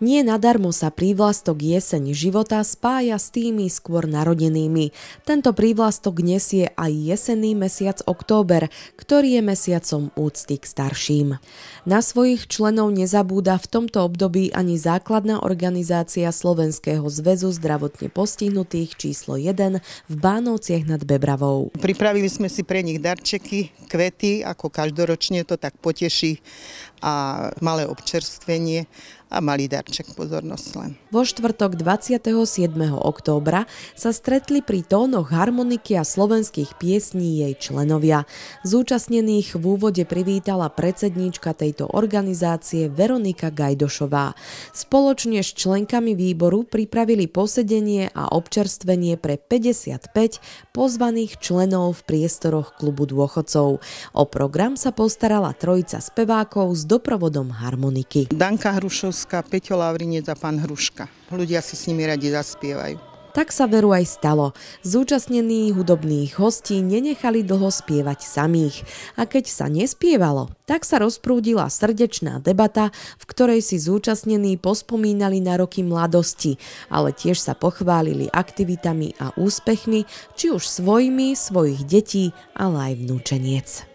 Nie nadarmo sa prívlastok jeseň života spája s tými skôr narodenými. Tento prívlastok nesie aj jesenný mesiac október, ktorý je mesiacom úcty k starším. Na svojich členov nezabúda v tomto období ani základná organizácia Slovenského zväzu zdravotne postihnutých číslo 1 v Bánovciach nad Bebravou. Pripravili sme si pre nich darčeky, kvety, ako každoročne to tak poteší a malé občerstvenie a malý darček darček, pozornosť len. Vo štvrtok 27. októbra sa stretli pri tónoch harmoniky a slovenských piesní jej členovia. Zúčastnených v úvode privítala predsedníčka tejto organizácie Veronika Gajdošová. Spoločne s členkami výboru pripravili posedenie a občerstvenie pre 55 pozvaných členov v priestoroch klubu dôchodcov. O program sa postarala trojica spevákov s doprovodom harmoniky. Danka Hrušovská, Peťo Lavrinec a pán Hruška. Ľudia si s nimi radi zaspievajú. Tak sa veru aj stalo. Zúčastnení hudobných hostí nenechali dlho spievať samých. A keď sa nespievalo, tak sa rozprúdila srdečná debata, v ktorej si zúčastnení pospomínali na roky mladosti, ale tiež sa pochválili aktivitami a úspechmi, či už svojimi, svojich detí, ale aj vnúčeniec.